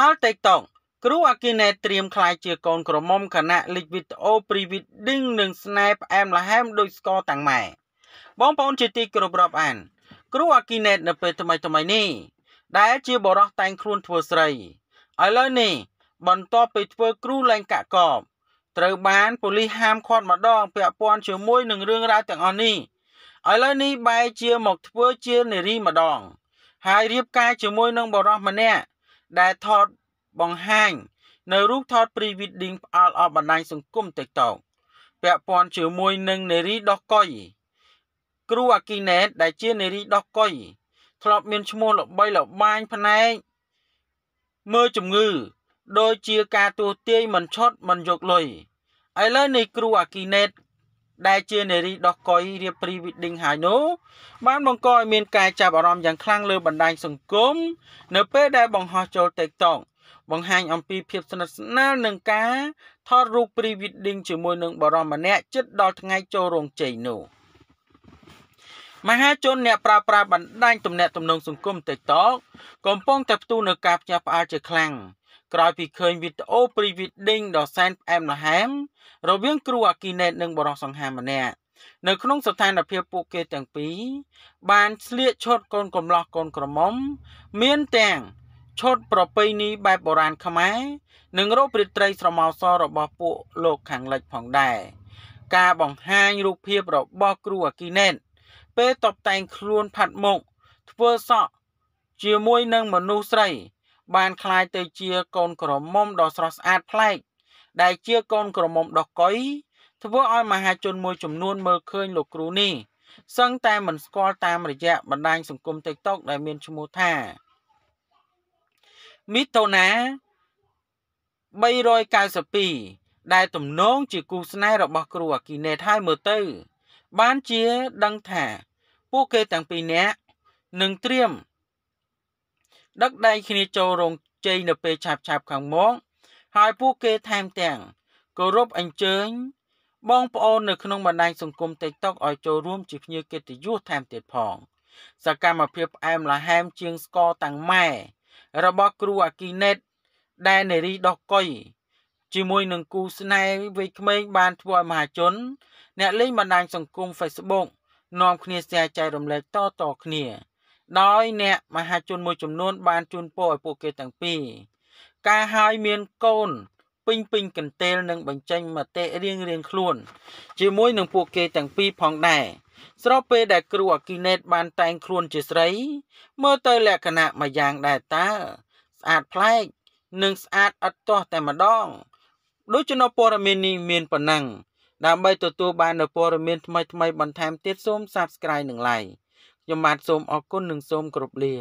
អល់ TikTok គ្រូអាគីណេត្រៀមខ្លាយជាកូនក្រមុំគណៈលីកវីដេអូ Pre-wedding និង Snap ផ្អែមល្ហែមដោយស្គរតាំងម៉ែបងប្អូនជាទីគោរពរាប់អានគ្រូអាគីណេត នៅពេលថ្មីថ្មីនេះដែលជាបរោះតែងខ្លួនធ្វើស្រីឥឡូវនេះបន្ទាប់ពីធ្វើគ្រូលែងកាក់កបត្រូវបានប៉ូលីសហាមឃាត់ម្ដងពាក់ព័ន្ធជាមួយនឹងរឿងរ៉ាវទាំងអស់នេះឥឡូវនេះបែរជាមកធ្វើជានារីម្ដង ហើយរៀបការជាមួយនឹងបរិសម្នាក់ដែលថតបង្ហាញនៅ រូបថត pre-wedding ផ្អល់អបបណ្ដាញសង្គម TikTok ពាក់ព័ន្ធជាមួយនឹងនារីដោះកុយគ្រូអាគីណេតដែលជានារីដោះកុយធ្លាប់មានឈ្មោះល្បីល្បាញផ្នែកមើលជំងឺដូចជាការទួទាយមិនឈុតមិនយកលុយឥឡូវនេះគ្រូអាគីណេតដែលជានារីដោះកុយរៀបព្រីវីដឌីងហើយនោះបានបង្កឲ្យមានការចាប់អារម្មណ៍យ៉ាងខ្លាំងលើបណ្ដាញសង្គមនៅ ពេលដែលបង្ហោះចូល TikTok បង្ហាញអំពីភាពស្និទ្ធស្នាលនឹងការថតរូបព្រីវីដឌីងជាមួយនឹងបរមម្នាក់ជិតដល់ថ្ងៃចូលរោងជ័យនោះមហាជនអ្នកប្រើប្រាស់បណ្ដាញទំនាក់ទំនងសង្គម TikTok កំពុងតែផ្ទុះនឹងការផ្ញើផ្អើលជាខ្លាំងក្រោយពីឃើញវីដេអូ pre-wedding ដ៏សែនផ្អែមល្ហែមរវាងគ្រូអាគីណេតនិងបរិសសង្ហាម្នាក់នៅក្នុងស្ថានភាពពួកគេទាំងពីរបានស្លៀកឈុតកូនកំលោះកូនក្រមុំ មានទាំងឈុតប្រពៃណីបែបបុរាណខ្មែរនិងរូបរាត្រីស្រមោសររបស់ពួកលោកខាងលិចផងដែរការបង្ហាញរូបភាពរបស់គ្រូអាគីណេតពេលតបតែងខ្លួនផាត់មុខធ្វើសក់ជាមួយនឹងមនុស្សស្រី បានคล้ายទៅជាកូនក្រមុំដ៏ស្រស់ស្អាតប្លែកដែលជាកូនក្រមុំដ៏កុយធ្វើឲ្យមហា ជនមួយចំនួន មើលឃើញ លោកគ្រូនេះសឹងតែមិនស្គាល់តាមរយៈបណ្ដាញសង្គម TikTok ដែលមានឈ្មោះថាមីតូណា392ដែល ទំនងជាគូស្នេហ៍របស់គ្រូអាគីណេតហើយមើលទៅបានជាដឹងថាពួកគេទាំងពីរនាក់នឹងត្រៀមដឹកដៃគ្នាចូលរោងជ័យនៅពេលឆាប់ឆាប់ខាងមុខហើយពួកគេថែមទាំងគោរពអញ្ជើញបងប្អូននៅក្នុងបណ្ដាញសង្គម TikTok ឲ្យចូលរួមជាភ្ញៀវកិត្តិយសថែមទៀតផងសកម្មភាពផ្អែមល្ហែមជាងស្គរតាំងម៉ែរបស់គ្រូអាគីណេតដែលនារីដោះកុយជាមួយនឹងគូស្នេហ៍វ័យក្មេងបានធ្វើឲ្យមហាជនអ្នកលេងបណ្ដាញសង្គម Facebook នាំគ្នាស្ទះចែករំលែកតតគ្នា ដោយអ្នកមហាជនមួយចំនួនបានជូនពរឲ្យពួកគេទាំងពីរការហើយមានកូនពេញពេញកន្ទេលនិងបញ្ចេញមតិរៀងរៀងខ្លួនជាមួយនឹងពួកគេទាំងពីរផងដែរស្របពេលដែលគ្រូអគីណេតបានតែងខ្លួនជាស្រីមើលទៅលក្ខណៈមួយយ៉ាងដែរតើស្អាតប្លែកនិងស្អាតអត់ទាស់តែម្ដងដូច្នោះព័ត៌មាននេះមានប៉ុណ្ណឹងដើម្បីទទួលបាននូវព័ត៌មានថ្មីៗបន្ថែមទៀតសូម Subscribe និង Like ខ្ញុំបាទសូមអរគុណនិងសូមគោរពលា